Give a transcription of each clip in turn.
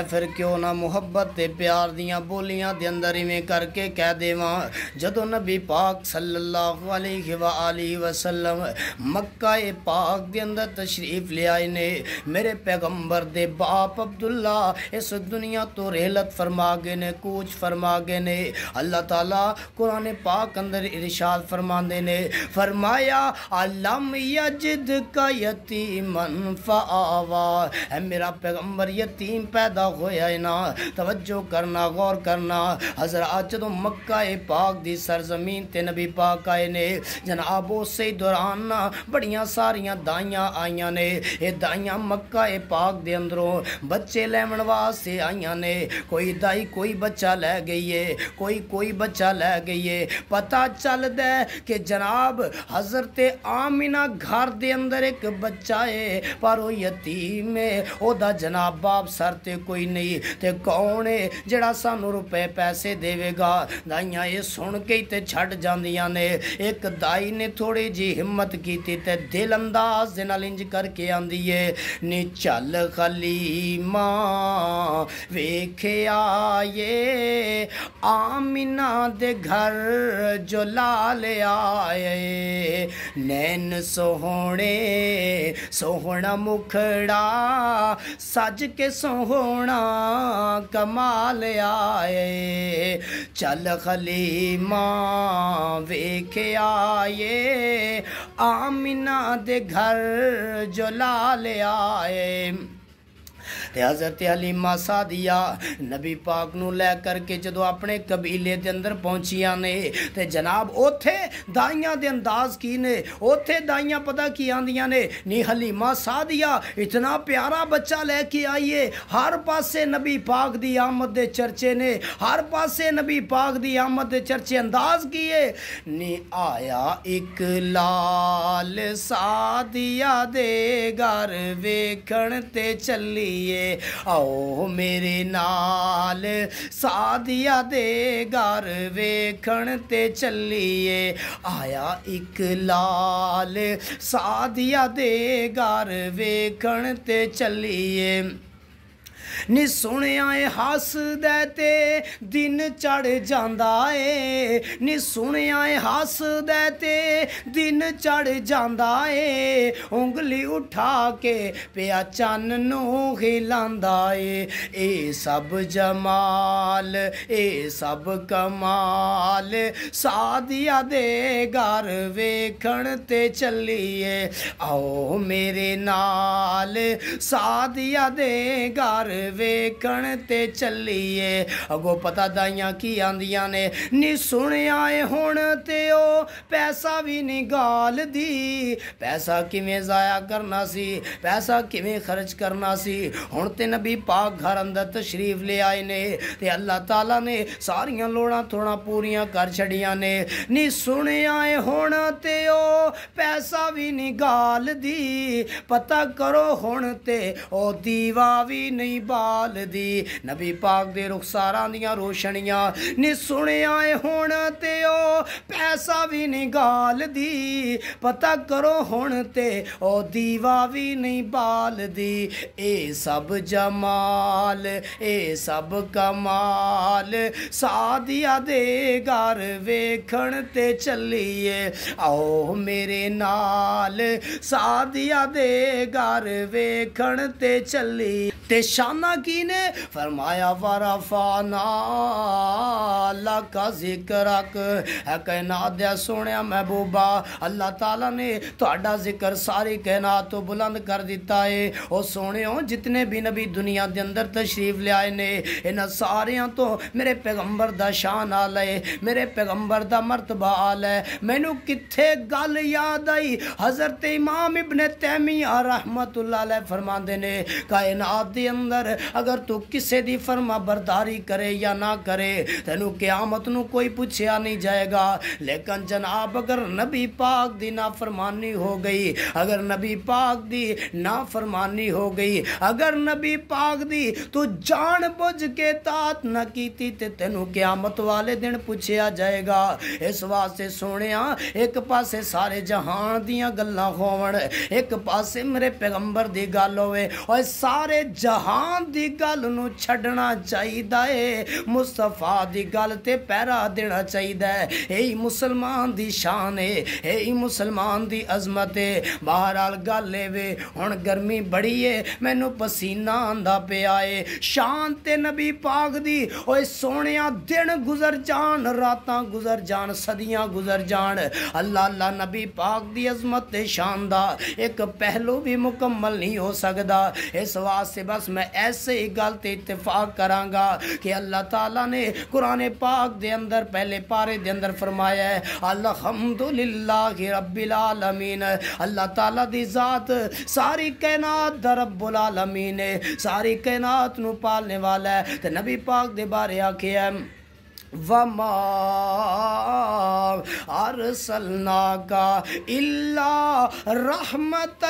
फिर क्यों ना मुहब्बत प्यार दियाँ बोलियाँ दे अंदर इवें करके कह देव जदों नबी पाक सल्लाह वसलम मक्का पाक के अंदर तशरीफ लियाए ने मेरे पैगंबर दे बाप अब्दुल्ला इस दुनिया तो रेहलत फरमा गए ने कूच फरमा गए ने अल्लाह तला कुरान पाक अंदर इरशाद फरमाते ने फरमाया आलम यजिद का यतीम फावा है मेरा पैगंबर यतीम पैदा पैदा होया ना तवज्जो करना गौर करना हजरात जो मक्का पाक दी सरजमीन ते नबी पाक आए ने जनाब उस दौरान ना बड़िया सारिया दाइया आईया ने ये दाइया मक्का पाक दे अंदरों बच्चे लैमन वास्ते आईया ने कोई दाई कोई बच्चा लै गई है कोई कोई बच्चा लै गई है पता चल चलद कि जनाब हजरत आमिना घर दे अंदर एक बच्चा है पर यतीम है ओदा जनाब बाप सर ते ਕੋਈ ਨਹੀਂ ਤੇ ਕੌਣ ਏ ਜਿਹੜਾ ਸਾਨੂੰ ਰੁਪਏ ਪੈਸੇ ਦੇਵੇਗਾ ਦਾਈਆਂ ਇਹ ਸੁਣ ਕੇ ਹੀ ਤੇ ਛੱਡ ਜਾਂਦੀਆਂ ਨੇ ਇੱਕ ਦਾਈ ਨੇ ਥੋੜੀ ਜੀ ਹਿੰਮਤ ਕੀਤੀ ਤੇ ਦਿਲ ਅੰਦਾਜ਼ ਦੇ ਨਾਲ ਇੰਜ ਕਰਕੇ ਆਂਦੀ ਏ ਨੀ ਚੱਲ ਖਲੀ ਮਾਂ ਵੇਖਿਆ ਏ ਆਮਿਨਾ ਦੇ ਘਰ ਜੋ ਲਾਲ ਆਏ ਨੈਣ ਸੋਹਣੇ ਸੋਹਣਾ ਮੁਖੜਾ ਸੱਜ ਕੇ ਸੋਹਣਾ सोना कमाल आए चल खली माँ वेख आए आमिना दे घर जो लाल आए ਤੇ حضرت ਹਲੀਮਾ ਸਾਦੀਆ ਨਬੀ ਪਾਕ ਨੂੰ ਲੈ ਕਰਕੇ ਜਦੋਂ ਆਪਣੇ ਕਬੀਲੇ ਦੇ ਅੰਦਰ ਪਹੁੰਚੀਆਂ ਨੇ ਤੇ ਜਨਾਬ ਉਥੇ ਦਾਈਆਂ ਦੇ ਅੰਦਾਜ਼ ਕੀ ਨੇ ਉਥੇ ਦਾਈਆਂ ਪਤਾ ਕੀ ਆਂਦੀਆਂ ਨੇ ਨੀ ਹਲੀਮਾ ਸਾਦੀਆ ਇਤਨਾ ਪਿਆਰਾ ਬੱਚਾ ਲੈ ਕੇ ਆਈਏ ਹਰ ਪਾਸੇ ਨਬੀ ਪਾਕ ਦੀ ਆਮਦ ਦੇ ਚਰਚੇ ਨੇ ਹਰ ਪਾਸੇ ਨਬੀ ਪਾਕ ਦੀ ਆਮਦ ਦੇ ਚਰਚੇ अंदाज किए नी आया एक लाल सादिया दे घर वेखण ते चलिए ਆਓ ਮੇਰੇ ਨਾਲ ਸਾਧਿਆ ਦੇ ਘਰ ਵੇਖਣ ਤੇ ਚੱਲੀਏ ਆਇਆ ਇੱਕ ਲਾਲ ਸਾਧਿਆ ਦੇ ਘਰ ਵੇਖਣ ਤੇ ਚੱਲੀਏ ਨੀ ਸੁਣਿਆ ਏ ਹੱਸਦਾ ਤੇ ਦਿਨ ਚੜ ਜਾਂਦਾ ਏ ਨੀ ਸੁਣਿਆ ਏ ਹੱਸਦਾ ਤੇ ਦਿਨ ਚੜ ਜਾਂਦਾ ਏ ਉਂਗਲੀ ਉਠਾ ਕੇ ਪਿਆ ਚੰਨ ਨੂੰ ਖਿਲਾਂਦਾ ਏ ਇਹ ਸਭ ਜਮਾਲ ਇਹ ਸਭ ਕਮਾਲ ਸਾਦੀਆ ਦੇ ਘਰ ਵੇਖਣ ਤੇ ਚੱਲੀਏ ਆਓ ਮੇਰੇ ਨਾਲ ਸਾਦੀਆ ਦੇ ਘਰ ਵੇਖਣ ਤੇ ਚੱਲੀਏ ਅਗੋ ਪਤਾ ਦਾਈਆਂ ਕੀ ਆਂਦੀਆਂ ਨੇ ਨੀ ਸੁਣਿਆ ਏ ਹੁਣ ਤੇ ਉਹ ਪੈਸਾ ਵੀ ਨਹੀਂ ਗਾਲਦੀ ਪੈਸਾ ਕਿਵੇਂ ਜ਼ਾਇਆ ਕਰਨਾ ਸੀ ਪੈਸਾ ਕਿਵੇਂ ਖਰਚ ਕਰਨਾ ਸੀ ਹੁਣ ਤੇ ਨਬੀ ਪਾਕ ਘਰ ਅੰਦਰ ਤਸ਼ਰੀਫ ਲਿਆਏ ਨੇ ਤੇ ਅੱਲਾਹ ਤਾਲਾ ਨੇ ਸਾਰੀਆਂ ਲੋੜਾਂ ਥੋੜਾ ਪੂਰੀਆਂ ਕਰ ਛੜੀਆਂ ਨੇ ਨੀ ਸੁਣਿਆ ਏ ਹੁਣ ਤੇ ਉਹ ਪੈਸਾ ਵੀ ਨਹੀਂ ਗਾਲਦੀ ਪਤਾ ਕਰੋ ਹੁਣ ਤੇ ਉਹ ਦੀਵਾ ਵੀ ਨਹੀਂ ਇਕਬਾਲ ਦੀ ਨਬੀ ਪਾਕ ਦੇ ਰੁਖਸਾਰਾਂ ਦੀਆਂ ਰੋਸ਼ਨੀਆਂ ਨੇ ਸੁਣਿਆ ਏ ਹੁਣ ਤੇ ਉਹ ਪੈਸਾ ਵੀ ਨਹੀਂ ਗਾਲ ਦੀ ਪਤਾ ਕਰੋ ਹੁਣ ਤੇ ਉਹ ਦੀਵਾ ਵੀ ਨਹੀਂ ਬਾਲ ਦੀ ਇਹ ਸਭ ਜਮਾਲ ਇਹ ਸਭ ਕਮਾਲ ਸਾਦੀਆ ਦੇ ਘਰ ਵੇਖਣ ਤੇ ਚੱਲੀਏ ਆਓ ਮੇਰੇ ਨਾਲ ਸਾਦੀਆ ਦੇ ਘਰ ਵੇਖਣ ਤੇ ਚੱਲੀ ਤੇ ਸ਼ਾਮ ना कीने फरमाया वरफाना अल्लाह का जिक्र कहना दया सुने महबूबा अल्लाह ताला ने थोड़ा जिक्र सारी कहना तो बुलंद कर दिता है और सुने हो जितने भी नबी दुनिया के अंदर तशरीफ लियाए ने इन्ह सारिया तो मेरे पैगंबर का शान आल है मेरे पैगंबर का मरतबा आल है मैनू कितने गल याद आई हजरत इमाम इबन तैमिया रहमत फरमाते ने कायनात के अंदर ਕਰ ਅਗਰ ਤੂੰ ਕਿਸੇ ਦੀ ਫਰਮਾ ਬਰਦਾਰੀ ਕਰੇ ਜਾਂ ਨਾ ਕਰੇ ਤੈਨੂੰ ਕਿਆਮਤ ਨੂੰ ਕੋਈ ਪੁੱਛਿਆ ਨਹੀਂ ਜਾਏਗਾ ਲੇਕਿਨ ਜਨਾਬ ਅਗਰ ਨਬੀ ਪਾਕ ਦੀ ਨਾਫਰਮਾਨੀ ਹੋ ਗਈ ਅਗਰ ਨਬੀ ਪਾਕ ਦੀ नाफरमानी हो गई अगर नबी पाक दी तू जान बुझ के तात न की ते तेन क्यामत वाले दिन पूछया जाएगा इस वास्ते सोने एक पासे सारे जहान दिया गल्ला होवन एक पासे मेरे पैगंबर की गल हो सारे जहान कुरान गल न छना चाहिए मुस्तफा दी गल ते पैरा देना चाहिदा यही मुसलमान दी शान है यही मुसलमान दी अजमत है बहरहाल गल वे हुन गर्मी बड़ी है मैनू पसीना आंदा पिया है शान ते नबी पाक दी ओए दिन गुजर जान रात गुजर जान सदियां गुजर जान अल्लाह अल्लाह नबी पाक की अजमत ते शान एक पहलू भी मुकम्मल नहीं हो सकता इस वास्ते बस मैं ऐसे ही गल तो इतफाक करा कि अल्लाह तला ने कुरान पाक के अंदर पहले पारे के अंदर फरमाया है अलहमदुल्लाह रब्बिल आलमीन अल्लाह तला की जात सारी कैनात द रब्बुल आलमीन है सारी कैनात नु पालने वाला है तो नबी पाक दे बारे आखेआ वमा अरसलना का इला रहमत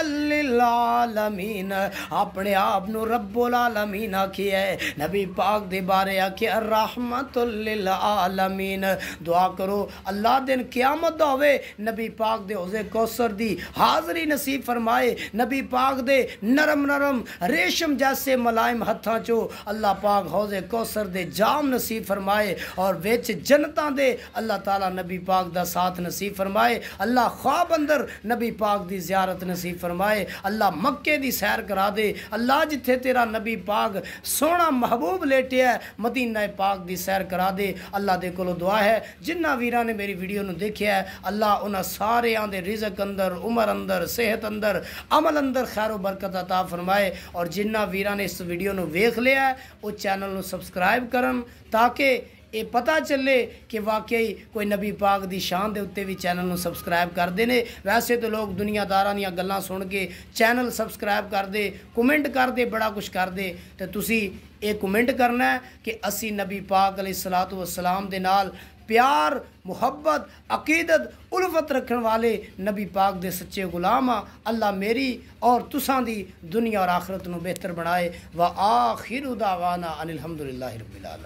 लालमीन अपने आप नु रबुल आलमीन आखिया है नबी पाक दे बारे आखिया रहमत आलमीन दुआ करो अल्लाह दिन क्यामत होवे नबी पाक दे उसे कौसर दी हाजरी नसीब फरमाए नबी पाक दे नरम नरम रेशम जैसे मलायम हथा चो अल्लाह पाक हौजे कौसर दे जाम नसीब फरमाए और और बेच जनता दे अल्लाह ताला नबी पाक दा साथ नसीब फरमाए अल्लाह ख्वाब अंदर नबी पाक दी जियारत नसीब फरमाए अल्लाह मक्के दी सैर करा दे अल्लाह जिथे तेरा नबी पाक सोना महबूब लेटे है मदीना पाक दी सैर करा दे अल्लाह दे कोलो दुआ है जिन्ना वीर ने मेरी वीडियो ਨੂੰ ਦੇਖਿਆ अल्लाह उन्हें ਸਾਰਿਆਂ रिजक अंदर उम्र अंदर सेहत अंदर अमल अंदर खैर ਖੈਰੋ ਬਰਕਤ फरमाए और जिन्ना वीर ने इस वीडियो ਵੀਡੀਓ ਨੂੰ ਵੇਖ ਲਿਆ ਉਹ ਚੈਨਲ ਨੂੰ ਸਬਸਕ੍ਰਾਈਬ ਕਰਨ ਇਹ ਪਤਾ ਚੱਲੇ ਕਿ ਵਾਕਈ ਕੋਈ ਨਬੀ ਪਾਕ ਦੀ ਸ਼ਾਨ ਦੇ ਉੱਤੇ ਵੀ ਚੈਨਲ ਨੂੰ ਸਬਸਕ੍ਰਾਈਬ ਕਰਦੇ ਨੇ ਵੈਸੇ ਤਾਂ ਲੋਕ ਦੁਨੀਆਦਾਰਾਂ ਦੀਆਂ ਗੱਲਾਂ ਸੁਣ ਕੇ ਚੈਨਲ ਸਬਸਕ੍ਰਾਈਬ ਕਰਦੇ ਕਮੈਂਟ ਕਰਦੇ ਬੜਾ ਕੁਝ ਕਰਦੇ ਤੇ ਤੁਸੀਂ ਇਹ ਕਮੈਂਟ ਕਰਨਾ ਕਿ ਅਸੀਂ ਨਬੀ ਪਾਕ ਅਲੈਹ ਸਲਾਤੁ ਵਸਲਾਮ ਦੇ ਨਾਲ प्यार मुहब्बत अकीदत उल्फत रखने वाले नबी पाक दे सच्चे गुलाम आ अल्लाह मेरी और तुसा दी दुनिया और आखरत को बेहतर बनाए व आखिर उदावाना अनिलहमदुल्ला रबीआलम